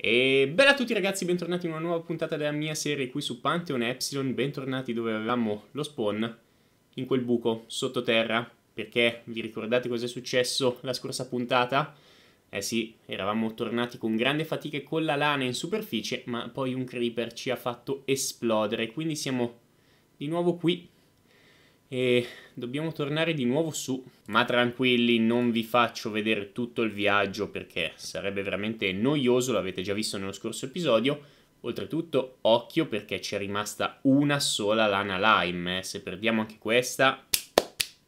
E bella a tutti ragazzi, bentornati in una nuova puntata della mia serie qui su Pantheon Epsilon, bentornati dove avevamo lo spawn, in quel buco, sottoterra, perché vi ricordate cosa è successo la scorsa puntata? Eh sì, eravamo tornati con grande fatica e con la lana in superficie, ma poi un creeper ci ha fatto esplodere, quindi siamo di nuovo qui e dobbiamo tornare di nuovo su. Ma tranquilli, non vi faccio vedere tutto il viaggio perché sarebbe veramente noioso, l'avete già visto nello scorso episodio. Oltretutto, occhio perché c'è rimasta una sola lana lime, eh. se perdiamo anche questa...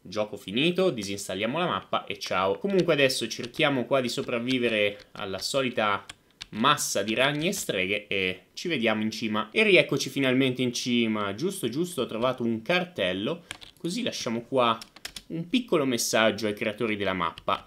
Gioco finito, disinstalliamo la mappa e ciao. Comunque adesso cerchiamo qua di sopravvivere alla solita massa di ragni e streghe e ci vediamo in cima. E rieccoci finalmente in cima, giusto giusto ho trovato un cartello Così lasciamo qua un piccolo messaggio ai creatori della mappa.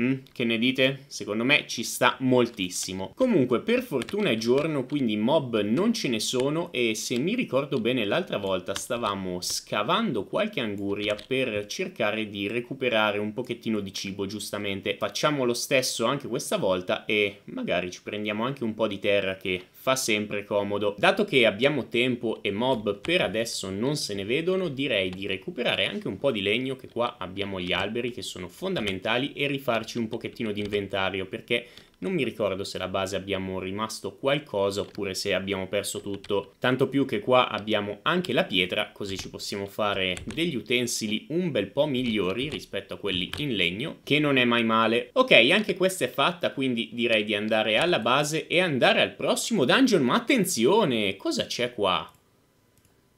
Mm, che ne dite? Secondo me ci sta moltissimo. Comunque, per fortuna è giorno, quindi mob non ce ne sono e se mi ricordo bene l'altra volta stavamo scavando qualche anguria per cercare di recuperare un pochettino di cibo, giustamente. Facciamo lo stesso anche questa volta e magari ci prendiamo anche un po' di terra che fa sempre comodo. Dato che abbiamo tempo e mob per adesso non se ne vedono, direi di recuperare anche un po' di legno che qua abbiamo gli alberi che sono fondamentali e rifarci un pochettino di inventario perché non mi ricordo se la base abbiamo rimasto qualcosa oppure se abbiamo perso tutto, tanto più che qua abbiamo anche la pietra, così ci possiamo fare degli utensili un bel po' migliori rispetto a quelli in legno, che non è mai male. Ok, anche questa è fatta, quindi direi di andare alla base e andare al prossimo dungeon, ma attenzione, cosa c'è qua?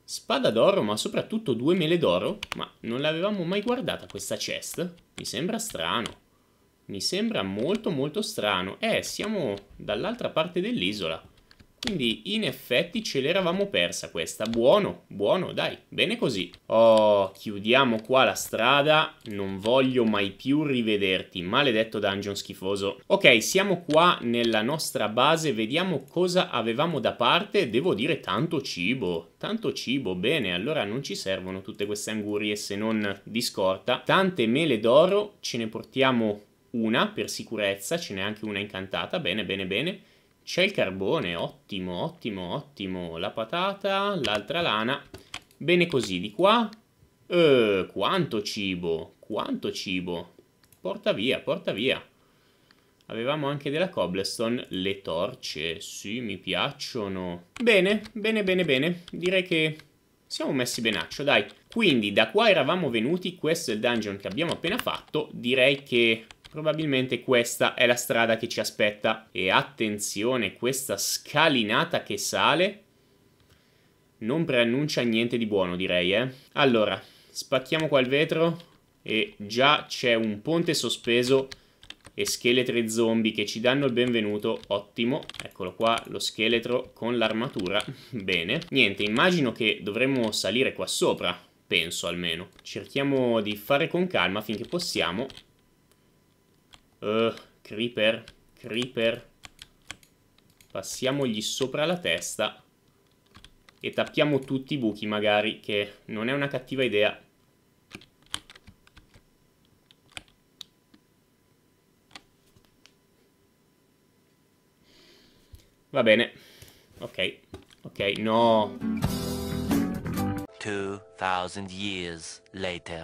Spada d'oro, ma soprattutto due mele d'oro? Ma non l'avevamo mai guardata questa chest? Mi sembra strano. Mi sembra molto molto strano. Eh, siamo dall'altra parte dell'isola. Quindi in effetti ce l'eravamo persa questa. Buono, buono, dai, bene così. Oh, chiudiamo qua la strada. Non voglio mai più rivederti. Maledetto dungeon schifoso. Ok, siamo qua nella nostra base. Vediamo cosa avevamo da parte. Devo dire tanto cibo. Tanto cibo, bene. Allora non ci servono tutte queste angurie se non di scorta. Tante mele d'oro. Ce ne portiamo una per sicurezza, ce n'è anche una incantata, bene, bene, bene. C'è il carbone, ottimo, ottimo, ottimo. La patata, l'altra lana. Bene così, di qua. Eh, quanto cibo, quanto cibo. Porta via, porta via. Avevamo anche della cobblestone, le torce, sì, mi piacciono. Bene, bene, bene, bene. Direi che siamo messi benaccio, dai. Quindi, da qua eravamo venuti, questo è il dungeon che abbiamo appena fatto. Direi che Probabilmente questa è la strada che ci aspetta. E attenzione, questa scalinata che sale non preannuncia niente di buono, direi, eh. Allora, spacchiamo qua il vetro e già c'è un ponte sospeso e scheletri zombie che ci danno il benvenuto, ottimo, eccolo qua lo scheletro con l'armatura, bene. Niente, immagino che dovremmo salire qua sopra, penso almeno. Cerchiamo di fare con calma finché possiamo Uh, creeper, creeper. Passiamogli sopra la testa. E tappiamo tutti i buchi magari, che non è una cattiva idea. Va bene. Ok. Ok, no.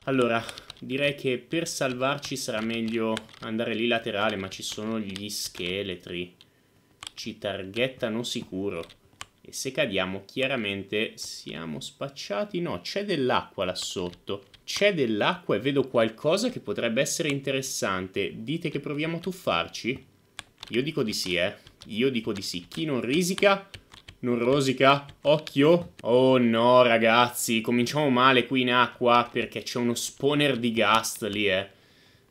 Allora, direi che per salvarci sarà meglio andare lì laterale, ma ci sono gli scheletri. Ci targettano sicuro. E se cadiamo, chiaramente siamo spacciati. No, c'è dell'acqua là sotto. C'è dell'acqua e vedo qualcosa che potrebbe essere interessante. Dite che proviamo a tuffarci? Io dico di sì, eh. Io dico di sì. Chi non risica non rosica. Occhio. Oh no, ragazzi. Cominciamo male qui in acqua perché c'è uno spawner di ghast lì, eh.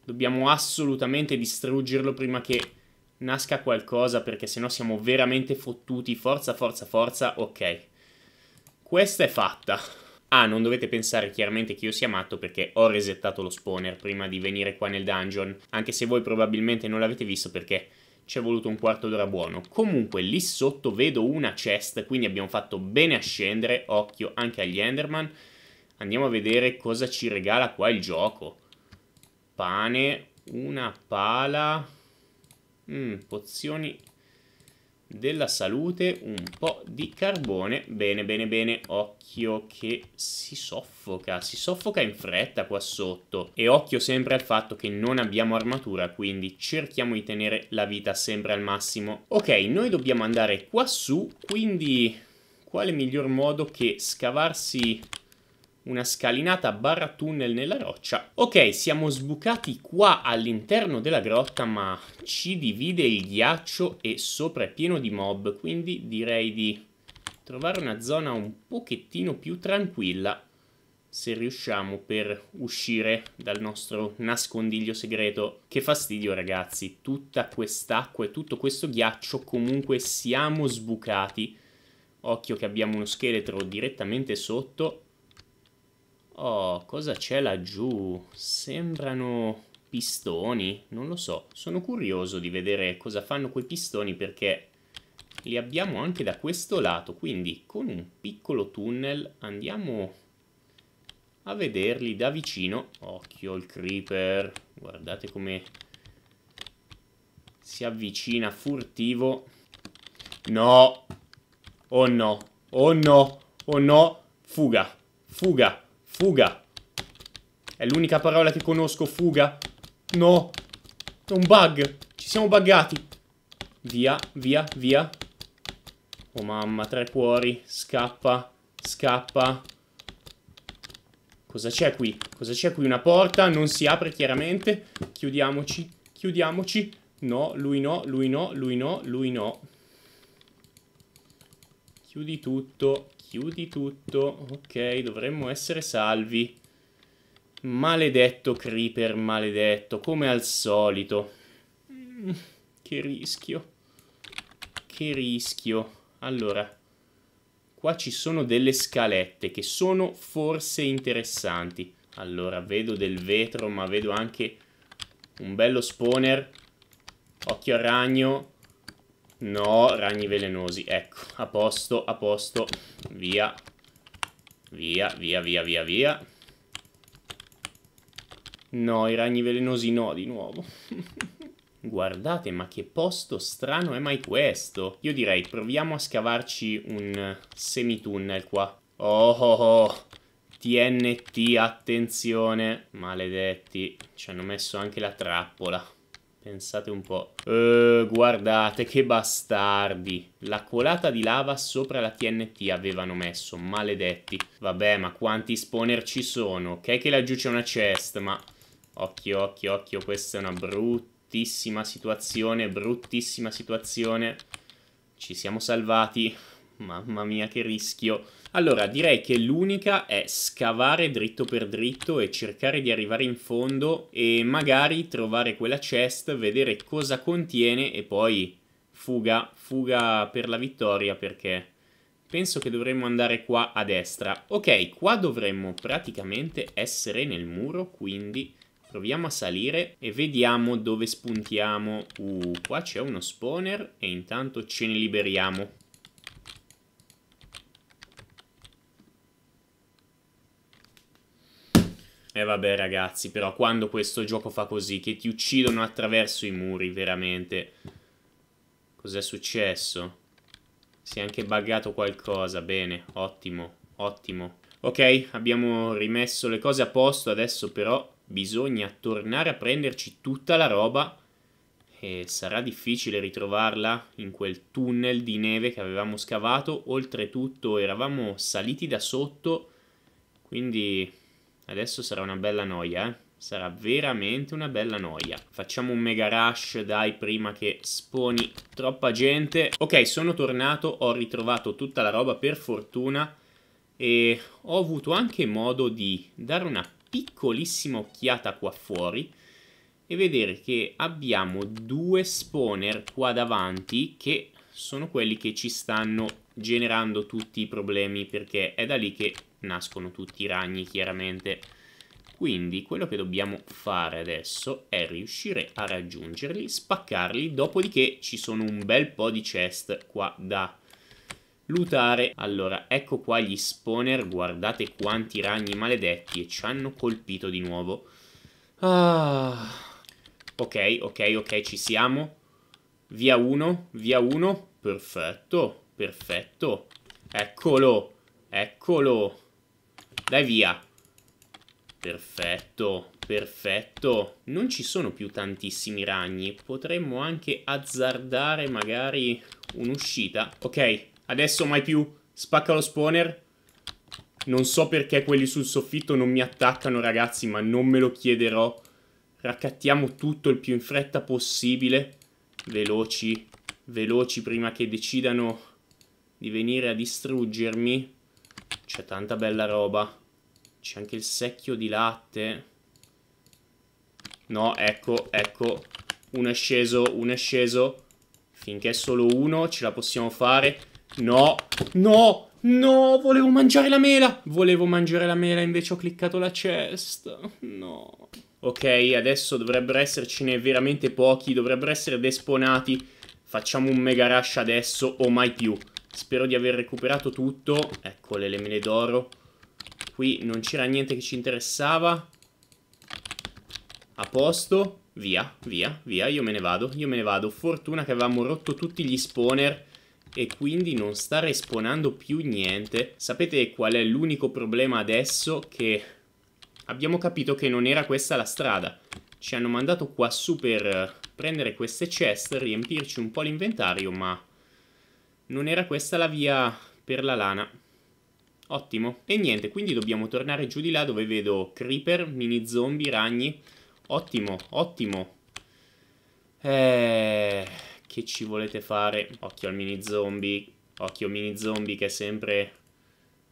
Dobbiamo assolutamente distruggerlo prima che nasca qualcosa perché sennò siamo veramente fottuti. Forza, forza, forza. Ok. Questa è fatta. Ah, non dovete pensare chiaramente che io sia matto perché ho resettato lo spawner prima di venire qua nel dungeon. Anche se voi probabilmente non l'avete visto perché ci è voluto un quarto d'ora buono. Comunque lì sotto vedo una chest, quindi abbiamo fatto bene a scendere, occhio anche agli Enderman. Andiamo a vedere cosa ci regala qua il gioco. Pane, una pala, mm, pozioni della salute un po' di carbone. Bene, bene, bene, occhio che si soffoca, si soffoca in fretta qua sotto. E occhio sempre al fatto che non abbiamo armatura, quindi cerchiamo di tenere la vita sempre al massimo. Ok, noi dobbiamo andare qua su, quindi quale miglior modo che scavarsi una scalinata barra tunnel nella roccia. Ok, siamo sbucati qua all'interno della grotta, ma ci divide il ghiaccio e sopra è pieno di mob, quindi direi di trovare una zona un pochettino più tranquilla, se riusciamo, per uscire dal nostro nascondiglio segreto. Che fastidio ragazzi, tutta quest'acqua e tutto questo ghiaccio comunque siamo sbucati. Occhio che abbiamo uno scheletro direttamente sotto Oh, cosa c'è laggiù? Sembrano pistoni? Non lo so. Sono curioso di vedere cosa fanno quei pistoni perché li abbiamo anche da questo lato. Quindi con un piccolo tunnel andiamo a vederli da vicino. Occhio il creeper. Guardate come si avvicina furtivo. No! Oh no! Oh no! Oh no! Fuga! Fuga! Fuga. È l'unica parola che conosco, fuga. No. È un bug. Ci siamo buggati. Via, via, via. Oh mamma, tre cuori. Scappa, scappa. Cosa c'è qui? Cosa c'è qui? Una porta, non si apre chiaramente. Chiudiamoci, chiudiamoci. No, lui no, lui no, lui no, lui no. Chiudi tutto, Chiudi tutto. Ok, dovremmo essere salvi. Maledetto creeper, maledetto, come al solito. Mm, che rischio. Che rischio. Allora, qua ci sono delle scalette che sono forse interessanti. Allora, vedo del vetro, ma vedo anche un bello spawner. Occhio al ragno. No, ragni velenosi, ecco, a posto, a posto, via, via, via, via, via, via. No, i ragni velenosi no, di nuovo. Guardate, ma che posto strano è mai questo? Io direi, proviamo a scavarci un semitunnel qua. Oh, oh, oh. TNT, attenzione. Maledetti, ci hanno messo anche la trappola. Pensate un po'. Uh, guardate che bastardi. La colata di lava sopra la TNT avevano messo, maledetti. Vabbè, ma quanti spawner ci sono? Ok che laggiù c'è una chest, ma... Occhio, occhio, occhio, questa è una bruttissima situazione, bruttissima situazione. Ci siamo salvati. Mamma mia che rischio. Allora direi che l'unica è scavare dritto per dritto e cercare di arrivare in fondo e magari trovare quella chest, vedere cosa contiene e poi fuga, fuga per la vittoria perché penso che dovremmo andare qua a destra. Ok, qua dovremmo praticamente essere nel muro, quindi proviamo a salire e vediamo dove spuntiamo. Uh, qua c'è uno spawner e intanto ce ne liberiamo. eh vabbè ragazzi, però quando questo gioco fa così, che ti uccidono attraverso i muri, veramente. Cos'è successo? Si è anche buggato qualcosa, bene, ottimo, ottimo. Ok, abbiamo rimesso le cose a posto, adesso però bisogna tornare a prenderci tutta la roba e sarà difficile ritrovarla in quel tunnel di neve che avevamo scavato, oltretutto eravamo saliti da sotto, quindi Adesso sarà una bella noia, eh. Sarà veramente una bella noia. Facciamo un mega rush, dai, prima che sponi troppa gente. Ok, sono tornato, ho ritrovato tutta la roba per fortuna e ho avuto anche modo di dare una piccolissima occhiata qua fuori e vedere che abbiamo due spawner qua davanti che sono quelli che ci stanno generando tutti i problemi perché è da lì che nascono tutti i ragni chiaramente. Quindi quello che dobbiamo fare adesso è riuscire a raggiungerli, spaccarli, dopodiché ci sono un bel po' di chest qua da lutare. Allora, ecco qua gli spawner, guardate quanti ragni maledetti e ci hanno colpito di nuovo. Ah. Ok, ok, ok, ci siamo. Via uno, via uno, perfetto, perfetto. Eccolo, eccolo. Dai via. Perfetto, perfetto. Non ci sono più tantissimi ragni. Potremmo anche azzardare magari un'uscita. Ok, adesso mai più. Spacca lo spawner. Non so perché quelli sul soffitto non mi attaccano ragazzi, ma non me lo chiederò. Raccattiamo tutto il più in fretta possibile. Veloci, veloci prima che decidano di venire a distruggermi. C'è tanta bella roba. C'è anche il secchio di latte. No, ecco, ecco. Uno è sceso, uno è sceso. Finché è solo uno, ce la possiamo fare. No, no, no, volevo mangiare la mela. Volevo mangiare la mela, invece ho cliccato la cesta. No. Ok, adesso dovrebbero essercene veramente pochi, dovrebbero essere desponati. Facciamo un mega rush adesso o mai più. Spero di aver recuperato tutto. Ecco le mele d'oro. Qui non c'era niente che ci interessava. A posto. Via, via, via. Io me ne vado, io me ne vado. Fortuna che avevamo rotto tutti gli spawner e quindi non sta respawnando più niente. Sapete qual è l'unico problema adesso? Che abbiamo capito che non era questa la strada. Ci hanno mandato quassù per eh, prendere queste chest, riempirci un po' l'inventario, ma non era questa la via per la lana. Ottimo. E niente, quindi dobbiamo tornare giù di là dove vedo creeper, mini zombie, ragni. Ottimo, ottimo. Eh, che ci volete fare? Occhio al mini zombie. Occhio mini zombie che è sempre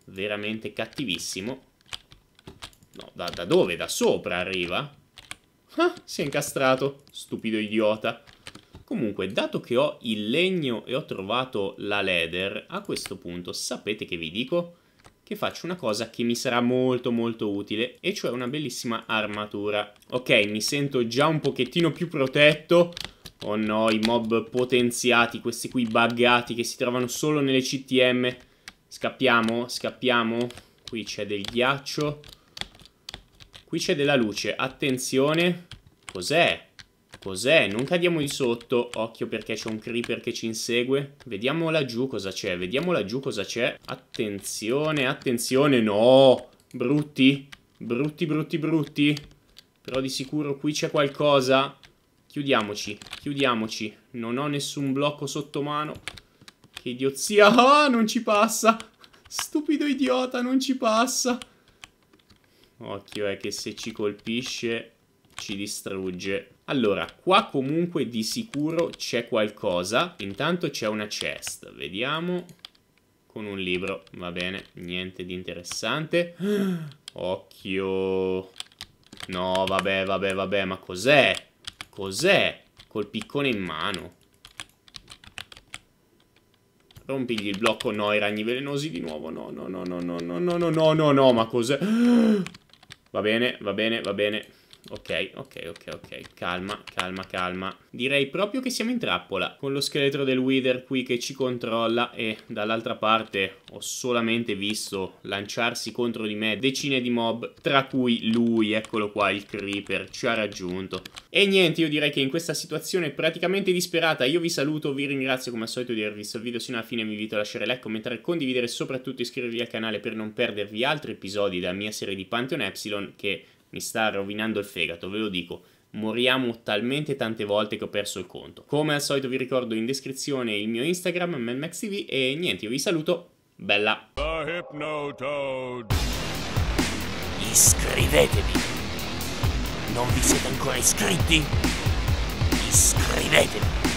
veramente cattivissimo. No, da, da dove? Da sopra arriva? Ah, si è incastrato. Stupido idiota. Comunque, dato che ho il legno e ho trovato la leather, a questo punto sapete che vi dico? Che faccio una cosa che mi sarà molto molto utile, e cioè una bellissima armatura. Ok, mi sento già un pochettino più protetto. Oh no, i mob potenziati, questi qui buggati che si trovano solo nelle CTM. Scappiamo, scappiamo. Qui c'è del ghiaccio. Qui c'è della luce, attenzione. Cos'è? Cos'è? Non cadiamo di sotto. Occhio perché c'è un creeper che ci insegue. Vediamo laggiù cosa c'è. Vediamo laggiù cosa c'è. Attenzione, attenzione. No! Brutti. Brutti, brutti, brutti. Però di sicuro qui c'è qualcosa. Chiudiamoci, chiudiamoci. Non ho nessun blocco sotto mano. Che idiozia. Ah, non ci passa. Stupido idiota, non ci passa. Occhio, è eh, che se ci colpisce ci distrugge. Allora, qua comunque di sicuro c'è qualcosa. Intanto c'è una chest. Vediamo. Con un libro, va bene, niente di interessante. Occhio. No, vabbè, vabbè, vabbè, ma cos'è? Cos'è? Col piccone in mano. Rompigli il blocco, no, i ragni velenosi di nuovo, no, no, no, no, no, no, no, no, no, no, ma cos'è? Va bene, va bene, va bene. Ok, ok, ok, ok. Calma, calma, calma. Direi proprio che siamo in trappola. Con lo scheletro del Wither qui che ci controlla e dall'altra parte ho solamente visto lanciarsi contro di me decine di mob, tra cui lui, eccolo qua, il Creeper, ci ha raggiunto. E niente, io direi che in questa situazione praticamente disperata io vi saluto, vi ringrazio come al solito di aver visto il video sino alla fine, vi invito a lasciare like, commentare, condividere e soprattutto iscrivervi al canale per non perdervi altri episodi della mia serie di Pantheon Epsilon che mi sta rovinando il fegato, ve lo dico. Moriamo talmente tante volte che ho perso il conto. Come al solito vi ricordo in descrizione il mio Instagram, ManMaxTV, e niente, io vi saluto. Bella! Iscrivetevi! Non vi siete ancora iscritti? Iscrivetevi!